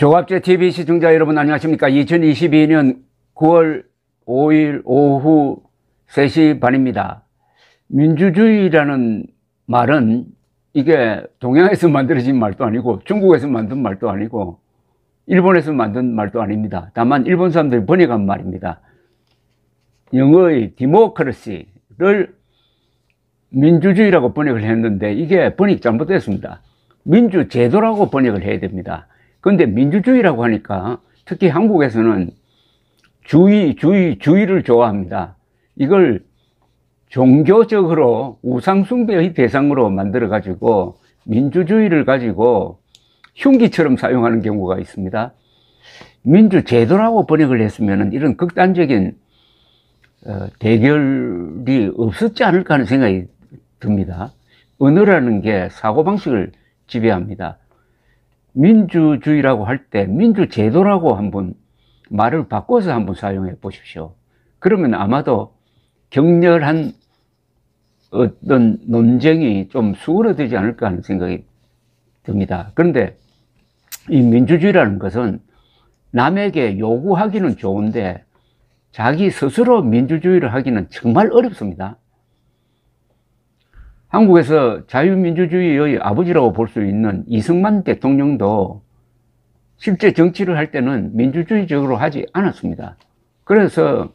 조갑제 TV 시청자 여러분 안녕하십니까 2022년 9월 5일 오후 3시 반입니다 민주주의라는 말은 이게 동양에서 만들어진 말도 아니고 중국에서 만든 말도 아니고 일본에서 만든 말도 아닙니다 다만 일본 사람들이 번역한 말입니다 영어의 디모크러시를 민주주의라고 번역을 했는데 이게 번역 잘못됐습니다 민주제도라고 번역을 해야 됩니다 그런데 민주주의라고 하니까 특히 한국에서는 주의, 주의, 주의를 좋아합니다. 이걸 종교적으로 우상숭배의 대상으로 만들어 가지고 민주주의를 가지고 흉기처럼 사용하는 경우가 있습니다. 민주제도라고 번역을 했으면 이런 극단적인 어, 대결이 없었지 않을까 하는 생각이 듭니다. 언어라는 게 사고방식을 지배합니다. 민주주의라고 할 때 민주제도라고 한번 말을 바꿔서 한번 사용해 보십시오. 그러면 아마도 격렬한 어떤 논쟁이 좀 수그러들지 않을까 하는 생각이 듭니다. 그런데 이 민주주의라는 것은 남에게 요구하기는 좋은데 자기 스스로 민주주의를 하기는 정말 어렵습니다. 한국에서 자유민주주의의 아버지라고 볼 수 있는 이승만 대통령도 실제 정치를 할 때는 민주주의적으로 하지 않았습니다. 그래서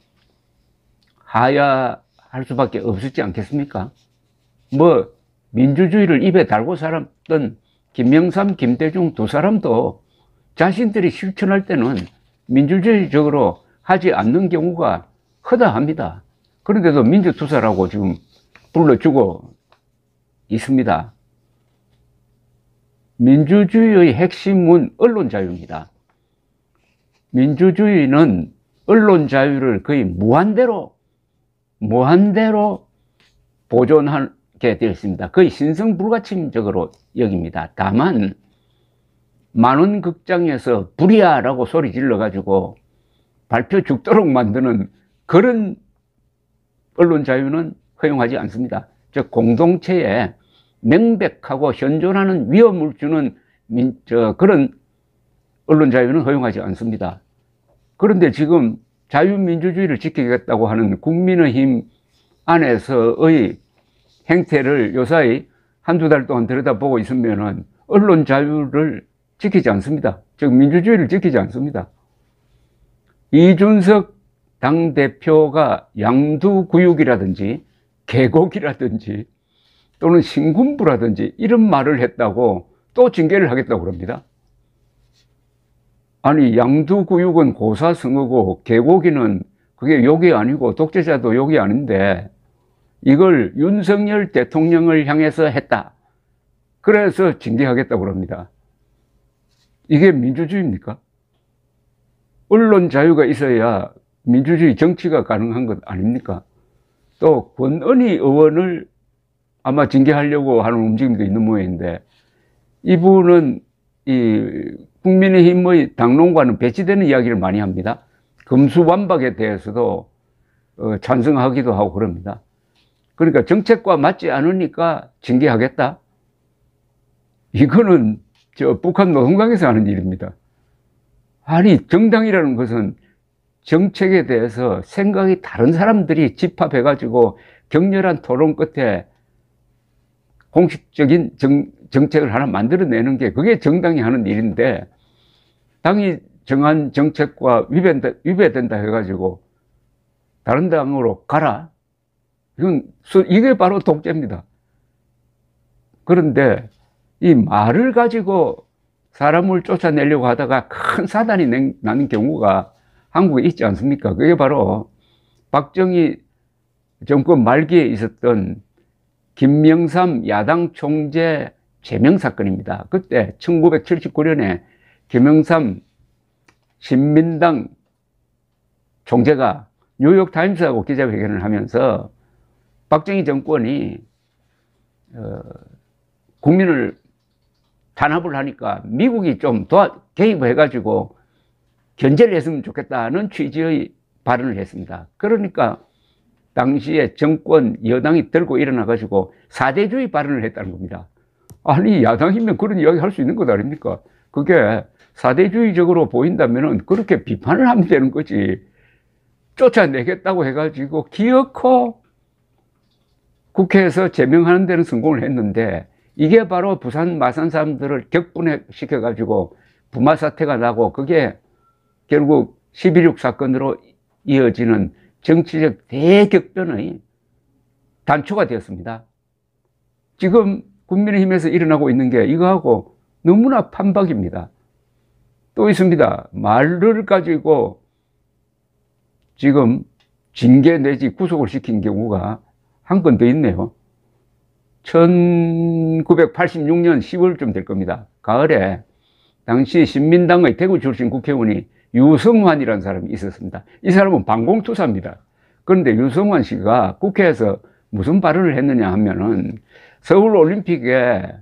하야할 수밖에 없었지 않겠습니까? 뭐 민주주의를 입에 달고 살았던 김영삼, 김대중 두 사람도 자신들이 실천할 때는 민주주의적으로 하지 않는 경우가 허다합니다. 그런데도 민주투사라고 지금 불러주고 있습니다. 민주주의의 핵심은 언론자유입니다. 민주주의는 언론자유를 거의 무한대로 무한대로 보존하게 되어 있습니다. 거의 신성불가침적으로 여깁니다. 다만 만원 극장에서 불이야라고 소리 질러가지고 발표 죽도록 만드는 그런 언론 자유는 허용하지 않습니다. 즉 공동체에 명백하고 현존하는 위험을 주는 민, 저, 그런 언론 자유는 허용하지 않습니다. 그런데 지금 자유민주주의를 지키겠다고 하는 국민의힘 안에서의 행태를 요사이 한두 달 동안 들여다보고 있으면 언론 자유를 지키지 않습니다. 즉 민주주의를 지키지 않습니다. 이준석 당대표가 양두구육이라든지 계곡이라든지 또는 신군부라든지 이런 말을 했다고 또 징계를 하겠다고 그럽니다. 아니 양두구육은 고사성어고 계곡이는 그게 욕이 아니고 독재자도 욕이 아닌데 이걸 윤석열 대통령을 향해서 했다. 그래서 징계하겠다고 그럽니다. 이게 민주주의입니까? 언론 자유가 있어야 민주주의 정치가 가능한 것 아닙니까? 또 권은희 의원을 아마 징계하려고 하는 움직임도 있는 모양인데 이분은 이 국민의힘의 당론과는 배치되는 이야기를 많이 합니다. 금수완박에 대해서도 어, 찬성하기도 하고 그럽니다. 그러니까 정책과 맞지 않으니까 징계하겠다. 이거는 저 북한 노동당에서 하는 일입니다. 아니 정당이라는 것은 정책에 대해서 생각이 다른 사람들이 집합해가지고 격렬한 토론 끝에 공식적인 정, 정책을 하나 만들어내는 게 그게 정당이 하는 일인데 당이 정한 정책과 위배된다, 위배된다 해가지고 다른 당으로 가라 이건 수, 이게 바로 독재입니다 그런데 이 말을 가지고 사람을 쫓아내려고 하다가 큰 사단이 난 경우가 한국에 있지 않습니까? 그게 바로 박정희 정권 말기에 있었던 김명삼 야당 총재 제명 사건입니다. 그때 1979년에 김명삼 신민당 총재가 뉴욕타임스하고 기자회견을 하면서 박정희 정권이 어, 국민을 탄압을 하니까 미국이 좀 도와, 개입해가지고 을 견제를 했으면 좋겠다는 취지의 발언을 했습니다. 그러니까 당시에 정권 여당이 들고 일어나 가지고 사대주의 발언을 했다는 겁니다. 아니 야당이면 그런 이야기 할 수 있는 것 아닙니까? 그게 사대주의적으로 보인다면 그렇게 비판을 하면 되는 거지 쫓아내겠다고 해가지고 기어코 국회에서 제명하는 데는 성공을 했는데 이게 바로 부산 마산 사람들을 격분시켜가지고 부마 사태가 나고 그게 결국 11.6 사건으로 이어지는 정치적 대격변의 단초가 되었습니다. 지금 국민의힘에서 일어나고 있는 게 이거하고 너무나 판박입니다. 또 있습니다. 말을 가지고 지금 징계 내지 구속을 시킨 경우가 한 건 더 있네요. 1986년 10월쯤 될 겁니다. 가을에 당시 신민당의 대구 출신 국회의원이 유성환이라는 사람이 있었습니다. 이 사람은 반공투사입니다. 그런데 유성환 씨가 국회에서 무슨 발언을 했느냐 하면은 서울 올림픽에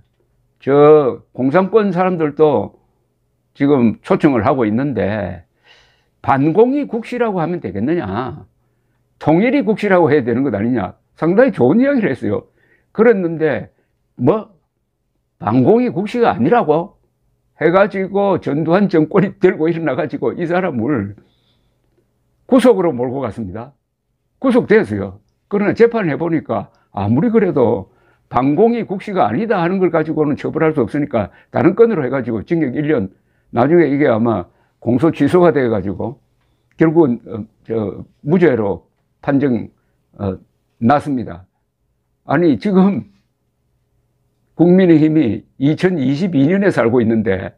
저 공산권 사람들도 지금 초청을 하고 있는데 반공이 국시라고 하면 되겠느냐 통일이 국시라고 해야 되는 것 아니냐 상당히 좋은 이야기를 했어요 그랬는데 뭐 반공이 국시가 아니라고 해가지고 전두환 정권이 들고 일어나가지고 이 사람을 구속으로 몰고 갔습니다. 구속됐어요. 그러나 재판을 해보니까 아무리 그래도 방공이 국시가 아니다 하는 걸 가지고는 처벌할 수 없으니까 다른 건으로 해가지고 징역 1년 나중에 이게 아마 공소 취소가 돼가지고 결국은 어, 저, 무죄로 판정 어, 났습니다. 아니 지금 국민의힘이 2022년에 살고 있는데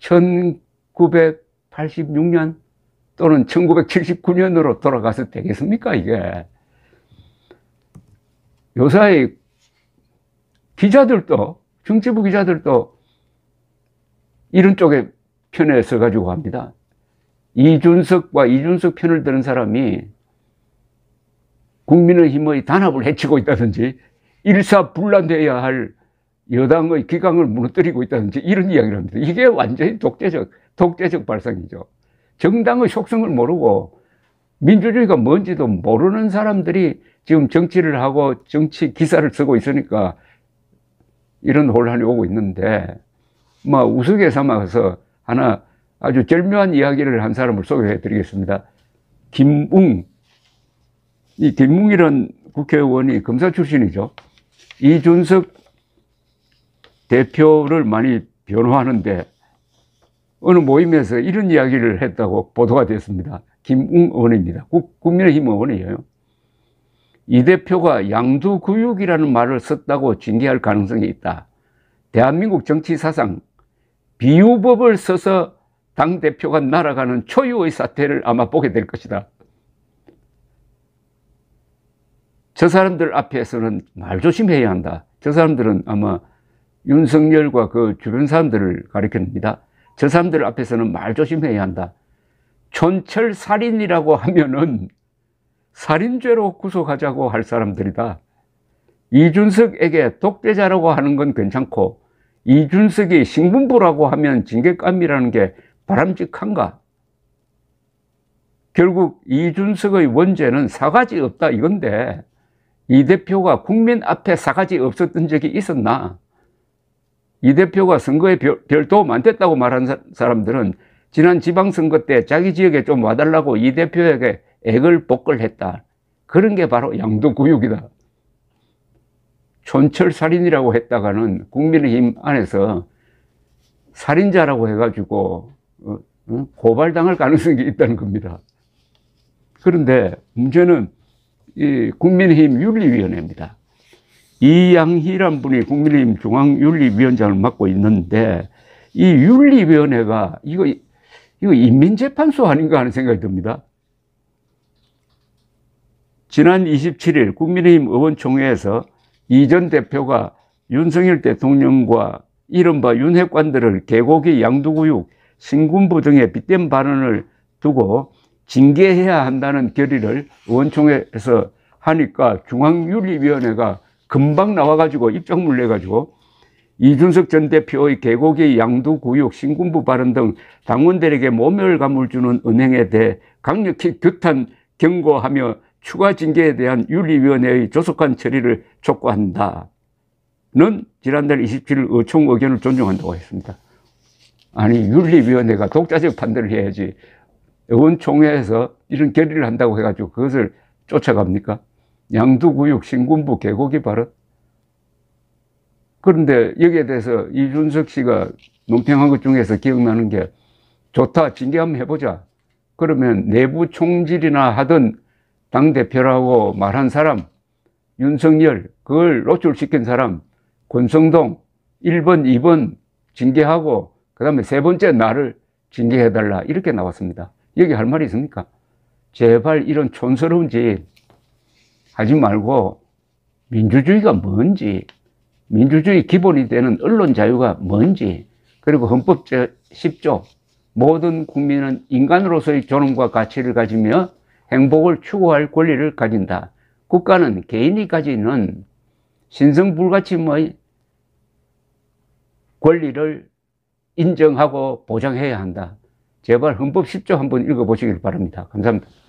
1986년 또는 1979년으로 돌아가서 되겠습니까 이게 요사이 기자들도 정치부 기자들도 이런 쪽에 편에 서가지고 합니다 이준석과 이준석 편을 드는 사람이 국민의힘의 단합을 해치고 있다든지 일사불란되어야 할 여당의 기강을 무너뜨리고 있다든지 이런 이야기를 합니다. 이게 완전히 독재적, 독재적 발상이죠. 정당의 속성을 모르고 민주주의가 뭔지도 모르는 사람들이 지금 정치를 하고 정치 기사를 쓰고 있으니까 이런 혼란이 오고 있는데, 뭐 우스개 삼아서 하나 아주 절묘한 이야기를 한 사람을 소개해 드리겠습니다. 김웅. 이 김웅이란 국회의원이 검사 출신이죠. 이준석 대표를 많이 변호하는데 어느 모임에서 이런 이야기를 했다고 보도가 됐습니다. 김웅 의원입니다. 국민의힘 의원이에요. 이 대표가 양두구육이라는 말을 썼다고 징계할 가능성이 있다. 대한민국 정치 사상 비유법을 써서 당대표가 날아가는 초유의 사태를 아마 보게 될 것이다. 저 사람들 앞에서는 말 조심해야 한다. 저 사람들은 아마 윤석열과 그 주변 사람들을 가리킵니다. 저 사람들 앞에서는 말 조심해야 한다. 촌철 살인이라고 하면은 살인죄로 구속하자고 할 사람들이다. 이준석에게 독재자라고 하는 건 괜찮고 이준석이 신군부라고 하면 징계감이라는 게 바람직한가? 결국 이준석의 원죄는 사가지 없다 이건데 이 대표가 국민 앞에 사가지 없었던 적이 있었나? 이 대표가 선거에 별, 도움 안 됐다고 말한 사람들은 지난 지방선거 때 자기 지역에 좀 와달라고 이 대표에게 액을 복걸했다. 그런 게 바로 양도구육이다. 촌철살인이라고 했다가는 국민의힘 안에서 살인자라고 해가지고 어, 어? 고발당할 가능성이 있다는 겁니다. 그런데 문제는 국민의힘 윤리위원회입니다. 이양희란 분이 국민의힘 중앙윤리위원장을 맡고 있는데 이 윤리위원회가 이거 이거 인민재판소 아닌가 하는 생각이 듭니다. 지난 27일 국민의힘 의원총회에서 이 전 대표가 윤석열 대통령과 이른바 윤핵관들을 개고기 양두구육, 신군부 등에 빗댄 발언을 두고 징계해야 한다는 결의를 원총회에서 하니까 중앙윤리위원회가 금방 나와가지고 입장물 내가지고 이준석 전 대표의 계곡의 양두구육 신군부 발언 등 당원들에게 모멸감을 주는 은행에 대해 강력히 규탄 경고하며 추가 징계에 대한 윤리위원회의 조속한 처리를 촉구한다. 는 지난달 27일 의총 의견을 존중한다고 했습니다. 아니 윤리위원회가 독자적 판단을 해야지 의원총회에서 이런 결의를 한다고 해가지고 그것을 쫓아갑니까? 양두구육 신군부 개고기 발언? 그런데 여기에 대해서 이준석 씨가 논평한 것 중에서 기억나는 게 좋다 징계 한번 해보자 그러면 내부 총질이나 하던 당대표라고 말한 사람 윤석열 그걸 노출시킨 사람 권성동 1번 2번 징계하고 그 다음에 세 번째 나를 징계해달라 이렇게 나왔습니다 여기 할 말이 있습니까? 제발 이런 촌스러운 짓 하지 말고 민주주의가 뭔지, 민주주의 기본이 되는 언론 자유가 뭔지, 그리고 헌법 제10조 모든 국민은 인간으로서의 존엄과 가치를 가지며 행복을 추구할 권리를 가진다. 국가는 개인이 가지는 신성불가침의 권리를 인정하고 보장해야 한다. 제발 헌법 10조 한번 읽어보시길 바랍니다. 감사합니다.